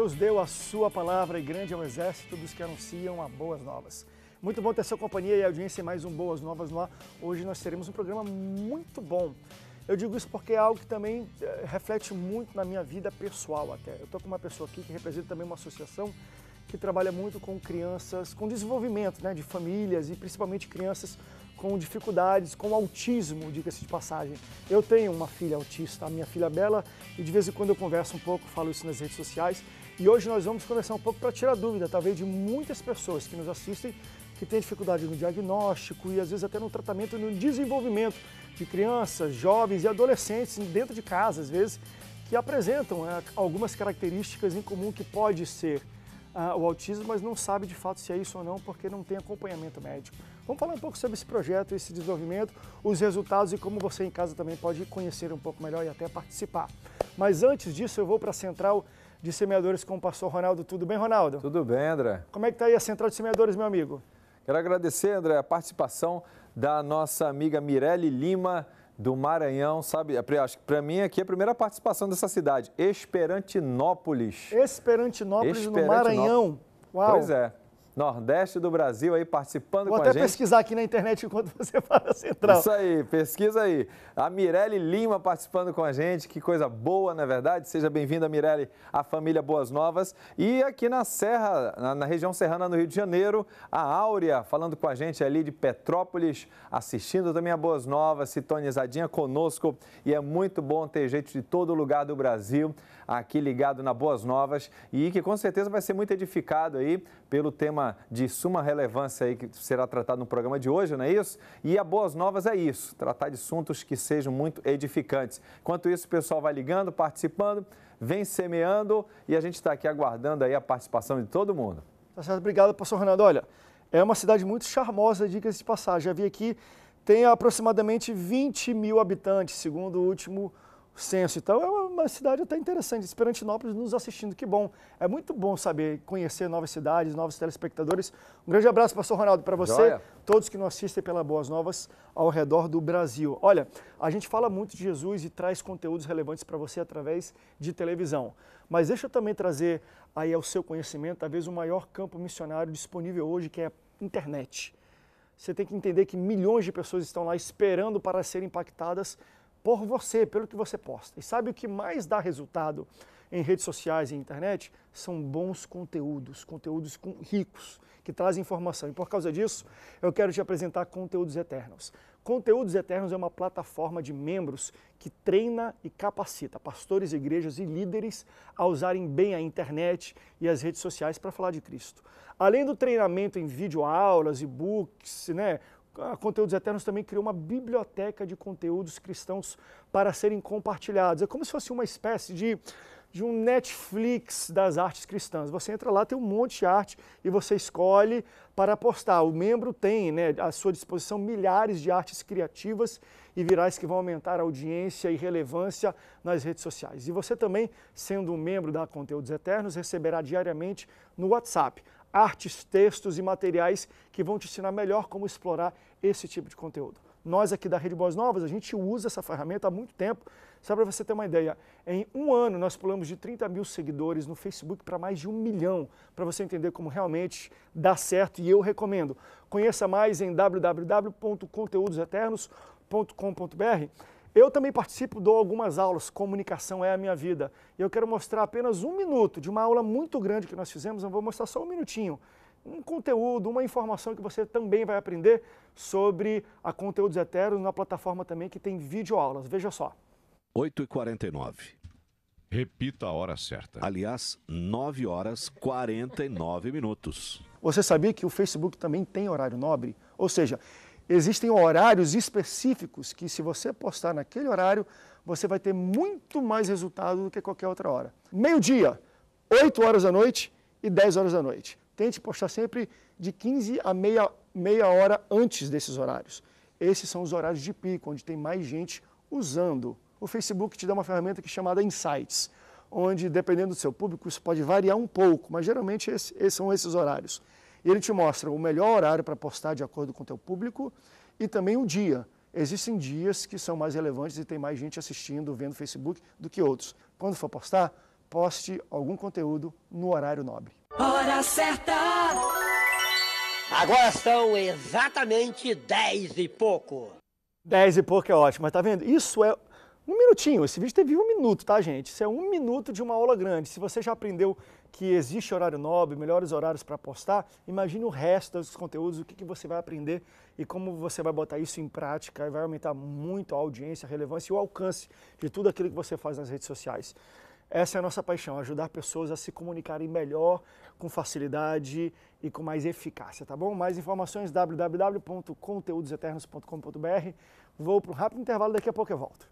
Deus deu a sua palavra e grande é o exército dos que anunciam a boas novas. Muito bom ter sua companhia e audiência em mais um Boas Novas no ar. Hoje nós teremos um programa muito bom. Eu digo isso porque é algo que também eh, reflete muito na minha vida pessoal até. Eu estou com uma pessoa aqui que representa também uma associação que trabalha muito com crianças, com desenvolvimento né, de famílias e principalmente crianças com dificuldades, com autismo, diga-se de passagem. Eu tenho uma filha autista, a minha filha Bela, e de vez em quando eu converso um pouco, falo isso nas redes sociais, e hoje nós vamos conversar um pouco para tirar dúvida, talvez, de muitas pessoas que nos assistem que têm dificuldade no diagnóstico e às vezes até no tratamento e no desenvolvimento de crianças, jovens e adolescentes dentro de casa, às vezes, que apresentam eh, algumas características em comum que pode ser ah, o autismo, mas não sabe de fato se é isso ou não, porque não tem acompanhamento médico. Vamos falar um pouco sobre esse projeto, esse desenvolvimento, os resultados e como você em casa também pode conhecer um pouco melhor e até participar. Mas antes disso, eu vou para a central de semeadores com o pastor Ronaldo. Tudo bem, Ronaldo? Tudo bem, André. Como é que está aí a Central de Semeadores, meu amigo? Quero agradecer, André, a participação da nossa amiga Mirelle Lima, do Maranhão, sabe? Acho que para mim aqui é a primeira participação dessa cidade, Esperantinópolis. Esperantinópolis, Esperantinópolis no Maranhão. Uau. Pois é. Nordeste do Brasil aí participando Vou com a gente. Vou até pesquisar aqui na internet enquanto você fala central. Isso aí, pesquisa aí. A Mirelle Lima participando com a gente, que coisa boa, na é verdade. Seja bem-vinda, Mirelle, à família Boas Novas. E aqui na Serra, na, na, região serrana no Rio de Janeiro, a Áurea falando com a gente ali de Petrópolis, assistindo também a Boas Novas, sintonizadinha conosco. E é muito bom ter gente de todo lugar do Brasil aqui ligado na Boas Novas e que com certeza vai ser muito edificado aí pelo tema de suma relevância aí que será tratado no programa de hoje, não é isso? E a Boas Novas é isso, tratar de assuntos que sejam muito edificantes. Enquanto isso, o pessoal vai ligando, participando, vem semeando e a gente está aqui aguardando aí a participação de todo mundo. Tá certo, obrigado, pastor Renato. Olha, é uma cidade muito charmosa, dicas de passagem. Já vi aqui, tem aproximadamente 20 mil habitantes, segundo o último censo então é uma cidade até interessante. Esperantinópolis nos assistindo, que bom. É muito bom saber, conhecer novas cidades, novos telespectadores. Um grande abraço, pastor Ronaldo, para você, Joia. todos que nos assistem pela Boas Novas ao redor do Brasil. Olha, a gente fala muito de Jesus e traz conteúdos relevantes para você através de televisão. Mas deixa eu também trazer aí ao seu conhecimento, talvez o maior campo missionário disponível hoje, que é a internet. Você tem que entender que milhões de pessoas estão lá esperando para serem impactadas por você, pelo que você posta. E sabe o que mais dá resultado em redes sociais e internet? São bons conteúdos, conteúdos ricos, que trazem informação. E por causa disso, eu quero te apresentar Conteúdos Eternos. Conteúdos Eternos é uma plataforma de membros que treina e capacita pastores, igrejas e líderes a usarem bem a internet e as redes sociais para falar de Cristo. Além do treinamento em vídeo aulas, e-books, né, a Conteúdos Eternos também criou uma biblioteca de conteúdos cristãos para serem compartilhados. É como se fosse uma espécie de, de um Netflix das artes cristãs. Você entra lá, tem um monte de arte e você escolhe para postar. O membro tem né, à sua disposição milhares de artes criativas e virais que vão aumentar a audiência e relevância nas redes sociais. E você também, sendo um membro da Conteúdos Eternos, receberá diariamente no WhatsApp artes, textos e materiais que vão te ensinar melhor como explorar esse tipo de conteúdo. Nós aqui da Rede Boas Novas, a gente usa essa ferramenta há muito tempo. Só para você ter uma ideia, em um ano nós pulamos de 30 mil seguidores no Facebook para mais de um milhão, para você entender como realmente dá certo e eu recomendo. Conheça mais em www.conteúdoseternos.com.br eu também participo, dou algumas aulas, comunicação é a minha vida. E eu quero mostrar apenas um minuto de uma aula muito grande que nós fizemos, eu vou mostrar só um minutinho. Um conteúdo, uma informação que você também vai aprender sobre a Conteúdos Eternos na plataforma também que tem videoaulas. Veja só. 8h49. Repita a hora certa. Aliás, 9 horas 49 minutos. Você sabia que o Facebook também tem horário nobre? Ou seja, Existem horários específicos que, se você postar naquele horário, você vai ter muito mais resultado do que qualquer outra hora. Meio-dia, 8 horas da noite e 10 horas da noite. Tente postar sempre de 15 a meia, meia hora antes desses horários. Esses são os horários de pico, onde tem mais gente usando. O Facebook te dá uma ferramenta que é chamada Insights, onde, dependendo do seu público, isso pode variar um pouco, mas geralmente esses são esses horários. Ele te mostra o melhor horário para postar de acordo com o teu público e também o dia. Existem dias que são mais relevantes e tem mais gente assistindo, vendo Facebook do que outros. Quando for postar, poste algum conteúdo no horário nobre. Hora certa! Agora são exatamente 10 e pouco. 10 e pouco é ótimo, mas tá vendo? Isso é um minutinho. Esse vídeo teve um minuto, tá, gente? Isso é um minuto de uma aula grande. Se você já aprendeu que existe horário nobre, melhores horários para postar, imagine o resto dos conteúdos, o que, que você vai aprender e como você vai botar isso em prática e vai aumentar muito a audiência, a relevância e o alcance de tudo aquilo que você faz nas redes sociais. Essa é a nossa paixão, ajudar pessoas a se comunicarem melhor, com facilidade e com mais eficácia, tá bom? Mais informações www.conteúdoseternos.com.br. Vou para um rápido intervalo, daqui a pouco eu volto.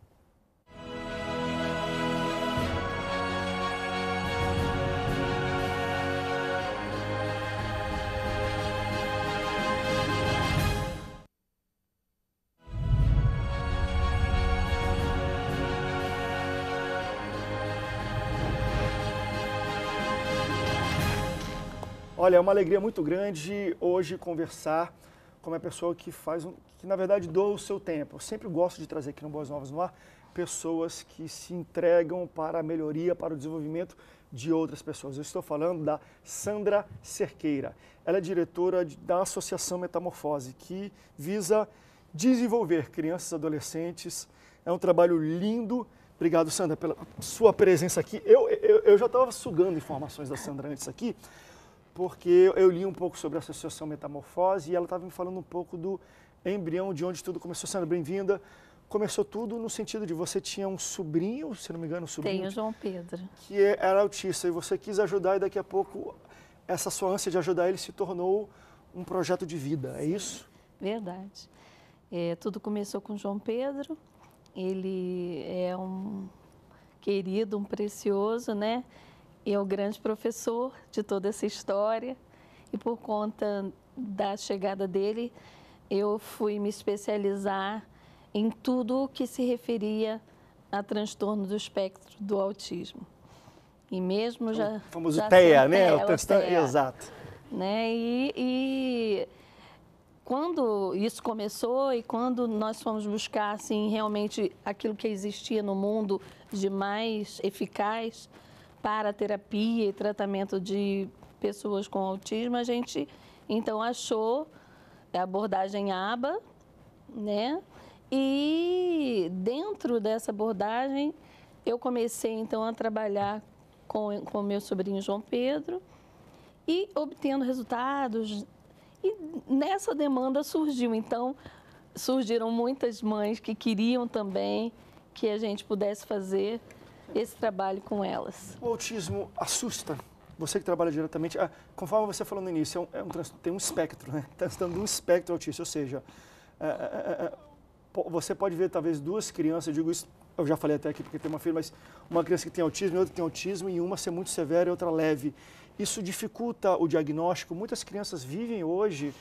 Olha, é uma alegria muito grande hoje conversar com uma pessoa que faz um, que na verdade doa o seu tempo. Eu sempre gosto de trazer aqui no Boas Novas no Ar pessoas que se entregam para a melhoria, para o desenvolvimento de outras pessoas. Eu estou falando da Sandra Cerqueira. Ela é diretora da Associação Metamorfose, que visa desenvolver crianças e adolescentes. É um trabalho lindo. Obrigado, Sandra, pela sua presença aqui. Eu, eu, eu já estava sugando informações da Sandra antes aqui, porque eu li um pouco sobre a associação metamorfose e ela estava me falando um pouco do embrião, de onde tudo começou. sendo bem-vinda. Começou tudo no sentido de você tinha um sobrinho, se não me engano, um sobrinho. Tenho, João Pedro. Que era autista e você quis ajudar e daqui a pouco essa sua ânsia de ajudar ele se tornou um projeto de vida, é isso? Verdade. É, tudo começou com João Pedro. Ele é um querido, um precioso, né? e é o grande professor de toda essa história. E por conta da chegada dele, eu fui me especializar em tudo o que se referia a transtorno do espectro do autismo. E mesmo é já. O famoso já TEA, né? o transtorno, exato. Né? E, e, quando isso começou e quando nós fomos buscar assim, realmente aquilo que existia no mundo de mais eficaz, para terapia e tratamento de pessoas com autismo, a gente então achou a abordagem ABA, né? E dentro dessa abordagem, eu comecei então a trabalhar com, com meu sobrinho João Pedro e obtendo resultados. E nessa demanda surgiu, então, surgiram muitas mães que queriam também que a gente pudesse fazer esse trabalho com elas. O autismo assusta? Você que trabalha diretamente, ah, conforme você falou no início, é um, é um, tem um espectro, né? Está estudando um espectro autista, ou seja, é, é, é, é você pode ver talvez duas crianças, eu digo isso, eu já falei até aqui porque tem uma filha, mas uma criança que tem autismo e outra que tem autismo, e uma ser muito severa e outra leve. Isso dificulta o diagnóstico. Muitas crianças vivem hoje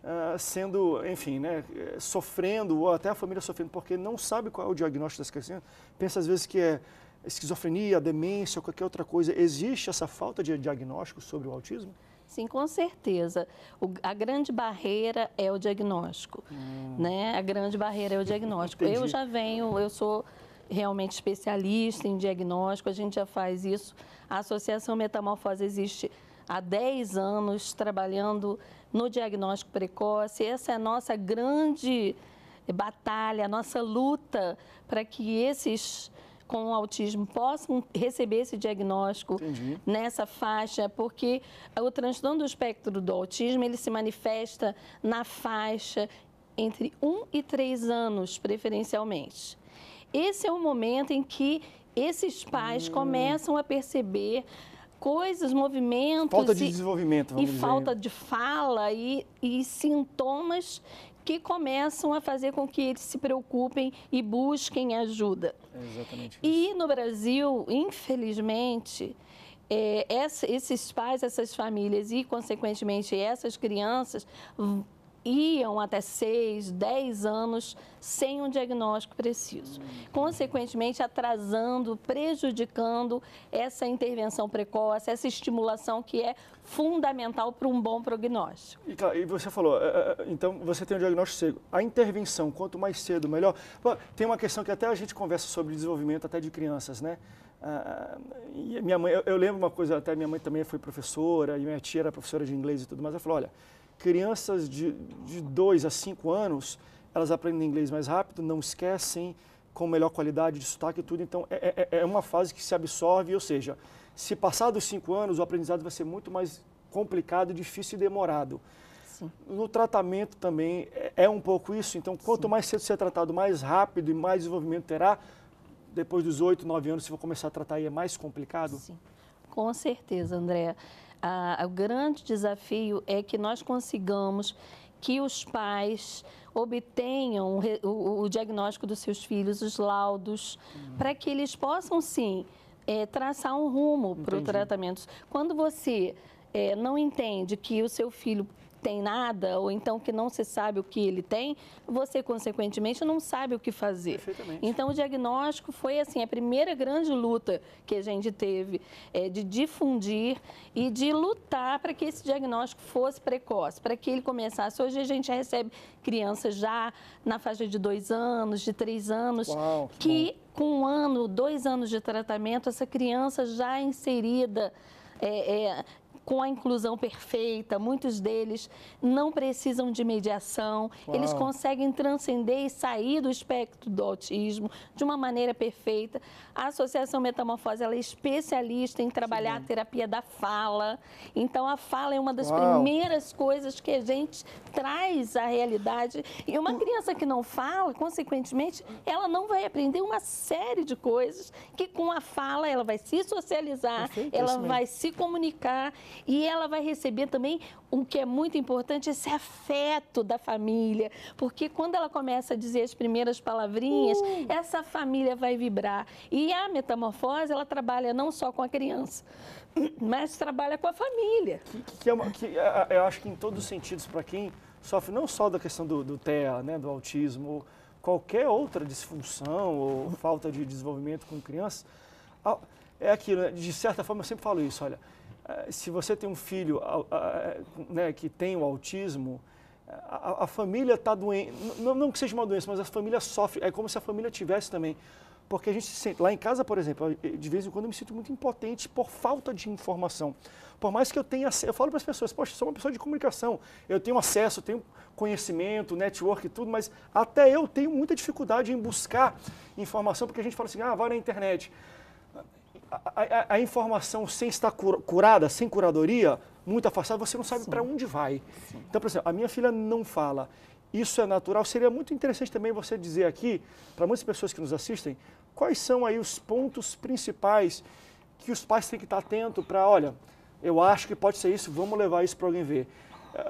Uh, sendo, enfim, né, eh, sofrendo, ou até a família sofrendo, porque não sabe qual é o diagnóstico das crianças. Pensa às vezes que é esquizofrenia, demência ou qualquer outra coisa, existe essa falta de diagnóstico sobre o autismo? Sim, com certeza. O, a grande barreira é o diagnóstico, hum. né? A grande barreira é o diagnóstico. Eu já venho, eu sou realmente especialista em diagnóstico, a gente já faz isso. A Associação Metamorfose existe há 10 anos trabalhando no diagnóstico precoce. Essa é a nossa grande batalha, a nossa luta para que esses com autismo possam receber esse diagnóstico Entendi. nessa faixa, porque eh, o transtorno do espectro do autismo ele se manifesta na faixa entre 1 e 3 anos, preferencialmente. Esse é o momento em que esses pais hum. começam a perceber coisas, movimentos. Falta de e, desenvolvimento, vamos E dizer. falta de fala e, e sintomas que começam a fazer com que eles se preocupem e busquem ajuda. É exatamente. E no Brasil, infelizmente, é, esses pais, essas famílias e, consequentemente, essas crianças iam até 6, 10 anos sem um diagnóstico preciso, consequentemente atrasando, prejudicando essa intervenção precoce, essa estimulação que é fundamental para um bom prognóstico. E, você falou, é, é, é, então você tem um diagnóstico cego, A intervenção, quanto mais cedo, melhor. Tem uma questão que até a gente conversa sobre desenvolvimento até de crianças, né? Ah, minha mãe, eu, eu, lembro uma coisa, até minha mãe também foi professora, e minha tia era professora de inglês e tudo mais. Ela falou: olha, crianças de, de 2 a 5 anos, elas aprendem inglês mais rápido, não esquecem, com melhor qualidade de sotaque e tudo. Então, é, é, é, uma fase que se absorve, ou seja, se passar dos 5 anos, o aprendizado vai ser muito mais complicado, difícil e demorado. Sim. No tratamento também é, é um pouco isso. Então, quanto Sim. mais cedo ser tratado, mais rápido e mais desenvolvimento terá. Depois dos 8, 9 anos, se for começar a tratar, aí é mais complicado? Sim, com certeza, Andréa a, o grande desafio é que nós consigamos que os pais obtenham o, o, o diagnóstico dos seus filhos, os laudos, uhum. para que eles possam sim é, traçar um rumo para o tratamento. Quando você é, não entende que o seu filho tem nada, ou então que não se sabe o que ele tem, você, consequentemente, não sabe o que fazer. Então, o diagnóstico foi, assim, a primeira grande luta que a gente teve é, de difundir e de lutar para que esse diagnóstico fosse precoce, para que ele começasse. Hoje a gente recebe crianças já na faixa de dois anos, de três anos, Uau, que, que com um ano, dois anos de tratamento, essa criança já inserida é, é, com a inclusão perfeita, muitos deles não precisam de mediação, Uau. eles conseguem transcender e sair do espectro do autismo de uma maneira perfeita. A Associação Metamorfose ela é especialista em trabalhar Sim. a terapia da fala. Então, a fala é uma das Uau. primeiras coisas que a gente traz à realidade. E uma hum. criança que não fala, consequentemente, ela não vai aprender uma série de coisas que com a fala ela vai se socializar, ela vai se comunicar e ela vai receber também o que é muito importante, esse afeto da família, porque quando ela começa a dizer as primeiras palavrinhas, uh. essa família vai vibrar. E a metamorfose, ela trabalha não só com a criança, mas trabalha com a família. Que, que é uma, que, é, é, eu acho que em todos os sentidos, para quem sofre não só da questão do, do TEA, né, do autismo, qualquer outra disfunção ou falta de desenvolvimento com criança, é aquilo, né? de certa forma eu sempre falo isso, olha, eh, se você tem um filho né, que tem o autismo, eh, a, a família está doente. Não, não, que seja uma doença, mas a família sofre. É como se a família tivesse também. Porque a gente se sente. Lá em casa, por exemplo, de vez em quando eu me sinto muito impotente por falta de informação. Por mais que eu tenha. Eu falo para as pessoas, poxa, sou uma pessoa de comunicação. Eu tenho acesso, eu tenho conhecimento, network e tudo, mas até eu tenho muita dificuldade em buscar informação, porque a gente fala assim, ah, vai na internet a, a, a, informação sem estar curada, sem curadoria, muito afastada, você não sabe para onde vai. Sim. Então, por exemplo, a minha filha não fala. Isso é natural. Seria muito interessante também você dizer aqui, para muitas pessoas que nos assistem, quais são aí os pontos principais que os pais têm que estar tá atentos para, olha, eu acho que pode ser isso, vamos levar isso para alguém ver.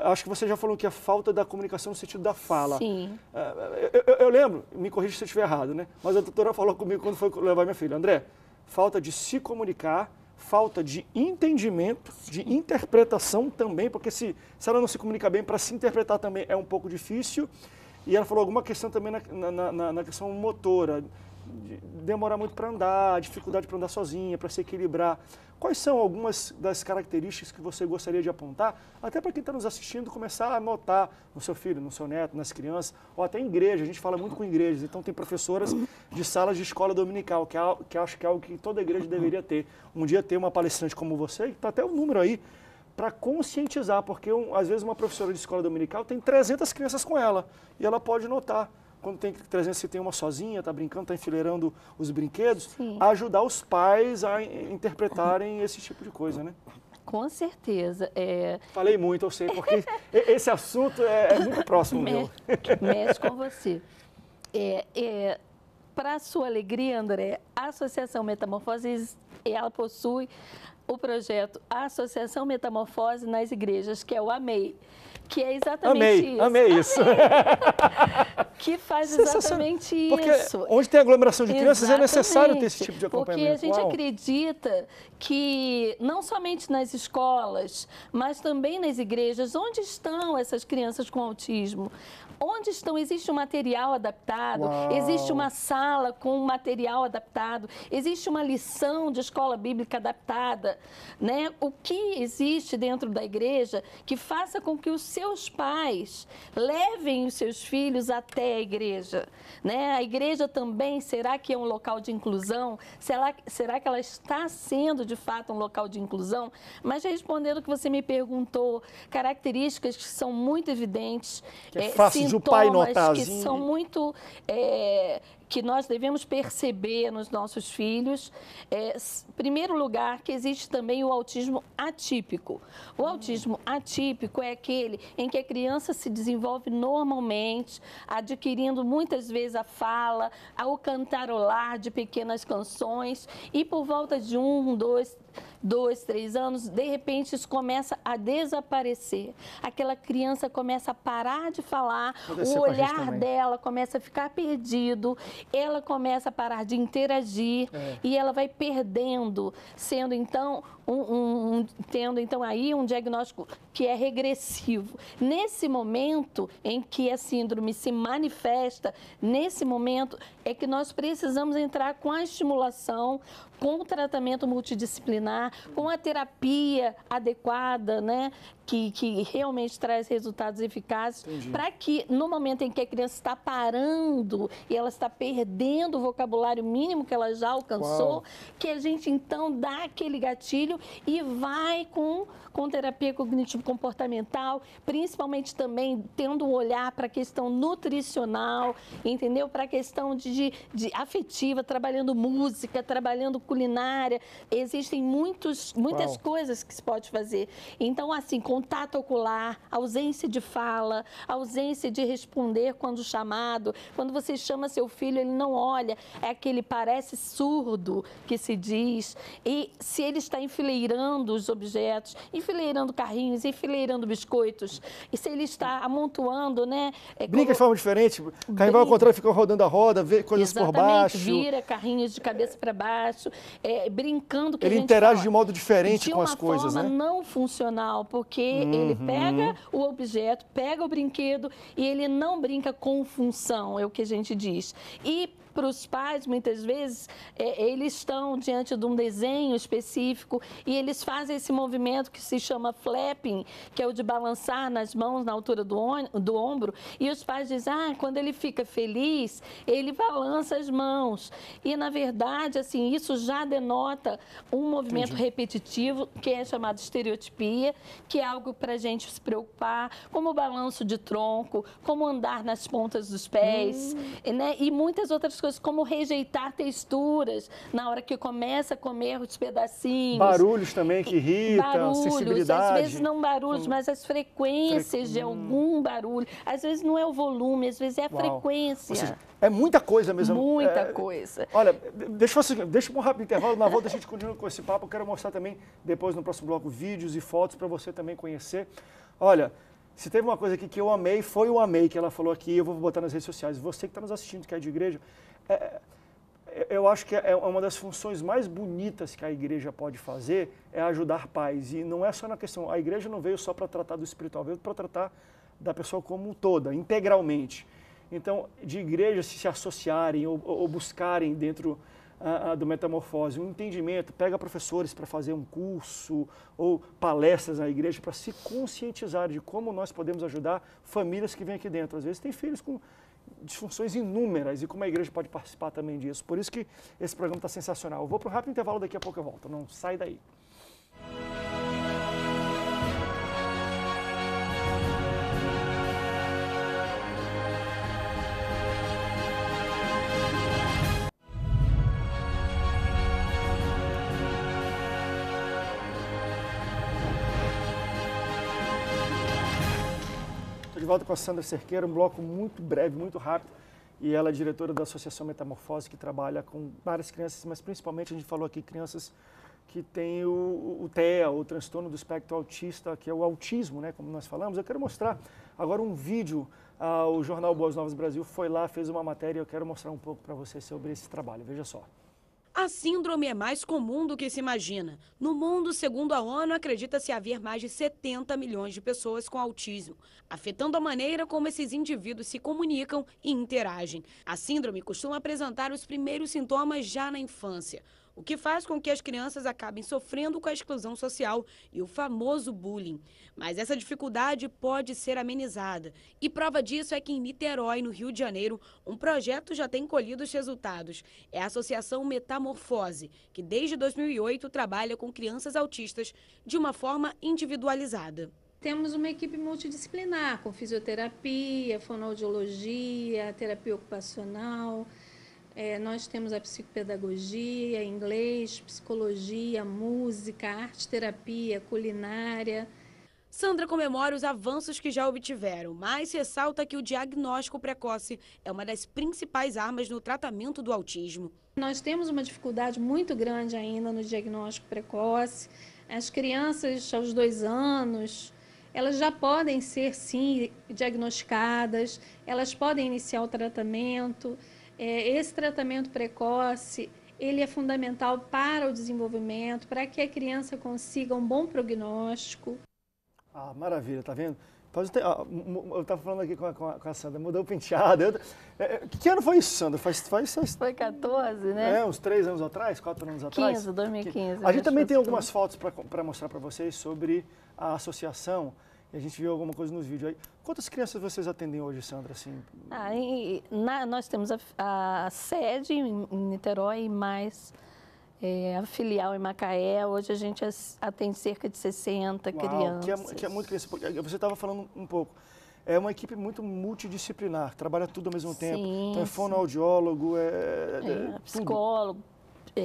Acho que você já falou que a falta da comunicação no sentido da fala. Sim. Eh, eh, eu, eu, eu lembro, me corrija se eu estiver errado, né? Mas a doutora falou comigo quando foi levar minha filha. André, falta de se comunicar, falta de entendimento, de interpretação também, porque se, se ela não se comunica bem, para se interpretar também é um pouco difícil. E ela falou alguma questão também na, na, na, na questão motora, de demorar muito para andar, dificuldade para andar sozinha, para se equilibrar. Quais são algumas das características que você gostaria de apontar, até para quem está nos assistindo começar a notar no seu filho, no seu neto, nas crianças, ou até em igreja? A gente fala muito com igrejas, então tem professoras de salas de escola dominical, que, é, que acho que é algo que toda igreja deveria ter. Um dia ter uma palestrante como você, está até um número aí, para conscientizar, porque um, às vezes uma professora de escola dominical tem 300 crianças com ela, e ela pode notar quando tem 300, se tem uma sozinha, está brincando, está enfileirando os brinquedos, Sim. ajudar os pais a interpretarem esse tipo de coisa, né? Com certeza. É... Falei muito, eu sei, porque esse assunto é, é muito próximo meu. Mexe com você. É, é, Para sua alegria, André, a Associação Metamorfoses, ela possui o projeto Associação Metamorfose nas Igrejas, que é o AMEI. Que é exatamente amei, isso. Amei isso. Amei. que faz exatamente isso. Porque onde tem aglomeração de crianças exatamente. é necessário ter esse tipo de acompanhamento. Porque a gente Uau. acredita que não somente nas escolas, mas também nas igrejas, onde estão essas crianças com autismo? Onde estão? Existe um material adaptado, Uau. existe uma sala com um material adaptado, existe uma lição de escola bíblica adaptada. Né? O que existe dentro da igreja que faça com que os seus pais levem os seus filhos até a igreja. Né? A igreja também, será que é um local de inclusão? Será, será que ela está sendo de fato um local de inclusão? Mas respondendo o que você me perguntou, características que são muito evidentes, que é fácil é, sintomas o pai notar, que assim, são muito é, que nós devemos perceber nos nossos filhos, é, primeiro lugar, que existe também o autismo atípico. O autismo atípico é aquele em que a criança se desenvolve normalmente, adquirindo muitas vezes a fala, ao cantarolar de pequenas canções, e por volta de um, dois, dois, três anos, de repente isso começa a desaparecer. Aquela criança começa a parar de falar, o olhar dela começa a ficar perdido, ela começa a parar de interagir é. e ela vai perdendo, sendo então um, um, um, tendo então aí um diagnóstico que é regressivo. Nesse momento em que a síndrome se manifesta, nesse momento é que nós precisamos entrar com a estimulação, com o tratamento multidisciplinar, com a terapia adequada, né, que, que realmente traz resultados eficazes, para que no momento em que a criança está parando e ela está perdendo o vocabulário mínimo que ela já alcançou, Uau. que a gente então dá aquele gatilho e vai com, com terapia cognitivo-comportamental, principalmente também tendo um olhar para a questão nutricional, entendeu? Para a questão de, de, de, afetiva, trabalhando música, trabalhando culinária. Existem muitos, muitas Uau. coisas que se pode fazer. Então, assim, contato ocular, ausência de fala, ausência de responder quando chamado. Quando você chama seu filho, ele não olha. É aquele parece surdo que se diz. E se ele está enfileirado, enfileirando os objetos, enfileirando carrinhos, enfileirando biscoitos. E se ele está amontoando, né? É, Brinca como... de forma diferente. Carrinho vai ao contrário, fica rodando a roda, vê coisas Exatamente, por baixo. vira carrinhos de cabeça para baixo, é, brincando. ele interage fala. de modo diferente de com as coisas, né? De uma forma não funcional, porque uhum. ele pega o objeto, pega o brinquedo e ele não brinca com função, é o que a gente diz. E para os pais, muitas vezes, é, eles estão diante de um desenho específico e eles fazem esse movimento que se chama flapping, que é o de balançar nas mãos na altura do, on, do ombro. E os pais dizem, ah, quando ele fica feliz, ele balança as mãos. E, na verdade, assim, isso já denota um movimento Entendi. repetitivo, que é chamado estereotipia, que é algo para a gente se preocupar, como o balanço de tronco, como andar nas pontas dos pés, hum. né? E muitas outras outras coisas, como rejeitar texturas na hora que começa a comer os pedacinhos. Barulhos também que irritam, barulhos, sensibilidade. Às vezes não barulhos, mas as frequências Frequ... de algum hum. barulho. Às vezes não é o volume, às vezes é a Uau. frequência. é muita coisa mesmo. Muita é, coisa. Olha, deixa, deixa um rápido intervalo, na volta a gente continua com esse papo. Eu quero mostrar também, depois no próximo bloco, vídeos e fotos para você também conhecer. Olha, se teve uma coisa aqui que eu amei, foi o amei que ela falou aqui, eu vou botar nas redes sociais. Você que está nos assistindo, que é de igreja, é, é, eu acho que é uma das funções mais bonitas que a igreja pode fazer é ajudar pais. E não é só na questão, a igreja não veio só para tratar do espiritual, veio para tratar da pessoa como toda, integralmente. Então, de igrejas se, se associarem ou, ou, buscarem dentro do metamorfose um entendimento, pega professores para fazer um curso ou palestras na igreja para se conscientizar de como nós podemos ajudar famílias que vêm aqui dentro. Às vezes tem filhos com disfunções inúmeras e como a igreja pode participar também disso. Por isso que esse programa está sensacional. Eu vou para um rápido intervalo, daqui a pouco eu volto. Não sai daí. volta com a Sandra Cerqueira, um bloco muito breve, muito rápido. E ela é diretora da Associação Metamorfose, que trabalha com várias crianças, mas principalmente a gente falou aqui crianças que têm o, o TEA, o transtorno do espectro autista, que é o autismo, né, como nós falamos. Eu quero mostrar agora um vídeo. Ah, o jornal Boas Novas Brasil foi lá, fez uma matéria. Eu quero mostrar um pouco para vocês sobre esse trabalho. Veja só. A síndrome é mais comum do que se imagina. No mundo, segundo a ONU, acredita-se haver mais de 70 milhões de pessoas com autismo, afetando a maneira como esses indivíduos se comunicam e interagem. A síndrome costuma apresentar os primeiros sintomas já na infância o que faz com que as crianças acabem sofrendo com a exclusão social e o famoso bullying. Mas essa dificuldade pode ser amenizada. E prova disso é que em Niterói, no Rio de Janeiro, um projeto já tem colhido os resultados. É a Associação Metamorfose, que desde 2008 trabalha com crianças autistas de uma forma individualizada. Temos uma equipe multidisciplinar com fisioterapia, fonoaudiologia, terapia ocupacional, é, nós temos a psicopedagogia, inglês, psicologia, música, arte terapia, culinária. Sandra comemora os avanços que já obtiveram, mas ressalta que o diagnóstico precoce é uma das principais armas no tratamento do autismo. Nós temos uma dificuldade muito grande ainda no diagnóstico precoce. As crianças aos dois anos, elas já podem ser sim diagnosticadas, elas podem iniciar o tratamento é, esse tratamento precoce ele é fundamental para o desenvolvimento, para que a criança consiga um bom prognóstico. Ah, maravilha, tá vendo? Então, Ter, ah, eu estava falando aqui com a, com a, Sandra, mudou o penteado. Eu, é, é que ano foi isso, Sandra? Faz, faz, faz, foi 14, né? É, uns 3 anos atrás, 4 anos 15, atrás? 2015, 2015. A gente também tem algumas fotos para mostrar para vocês sobre a associação e a gente viu alguma coisa nos vídeos aí. Quantas crianças vocês atendem hoje, Sandra? Assim? Ah, e, na, nós temos a, a, sede em Niterói e mais é, a filial em Macaé. Hoje a gente atende cerca de 60 Uau, crianças. Que é, que é muito criança. Você estava falando um pouco é uma equipe muito multidisciplinar, trabalha tudo ao mesmo sim, tempo. Então é fonoaudiólogo, é, é, é psicólogo, tudo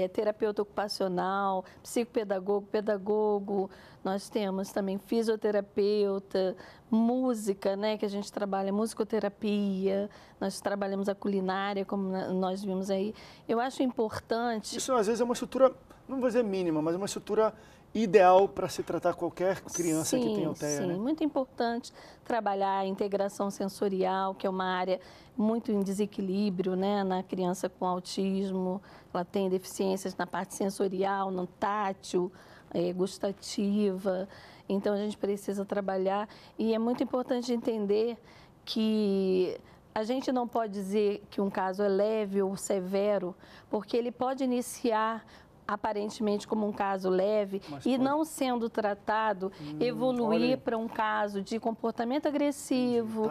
é, terapeuta ocupacional, psicopedagogo, pedagogo, nós temos também fisioterapeuta, música, né, que a gente trabalha musicoterapia, nós trabalhamos a culinária, como nós vimos aí. Eu acho importante... Isso às vezes é uma estrutura, não vou dizer mínima, mas é uma estrutura ideal para se tratar qualquer criança sim, que tenha OTEA. Sim, né? muito importante trabalhar a integração sensorial, que é uma área muito em desequilíbrio né, na criança com autismo. Ela tem deficiências na parte sensorial, no tátil, é, gustativa. Então, a gente precisa trabalhar. E é muito importante entender que a gente não pode dizer que um caso é leve ou severo, porque ele pode iniciar aparentemente como um caso leve Mas e pode... não sendo tratado hum, evoluir para um caso de comportamento agressivo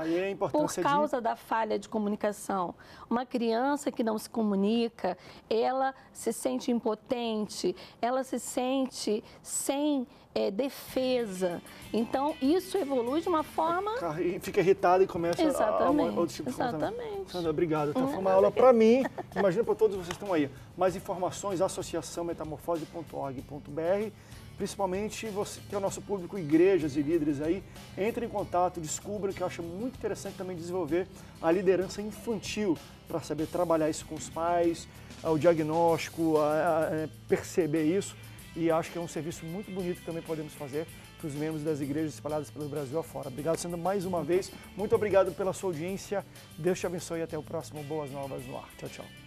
por causa de... da falha de comunicação. Uma criança que não se comunica, ela se sente impotente, ela se sente sem é, defesa. Então, isso evolui de uma forma. E fica irritado e começa exatamente, a, outro tipo de Exatamente. Sandra, obrigado. Então, foi uma uhum. aula para mim, imagino para todos vocês que estão aí. Mais informações, associaçãometamorfose.org.br. Principalmente você, que é o nosso público, igrejas e líderes aí, entre em contato, descubra que eu acho muito interessante também desenvolver a liderança infantil para saber trabalhar isso com os pais, é, o diagnóstico, a, a, é, perceber isso e acho que é um serviço muito bonito que também podemos fazer para os membros das igrejas espalhadas pelo Brasil afora. Obrigado, sendo mais uma vez. Muito obrigado pela sua audiência. Deus te abençoe e até o próximo Boas Novas no Ar. Tchau, tchau.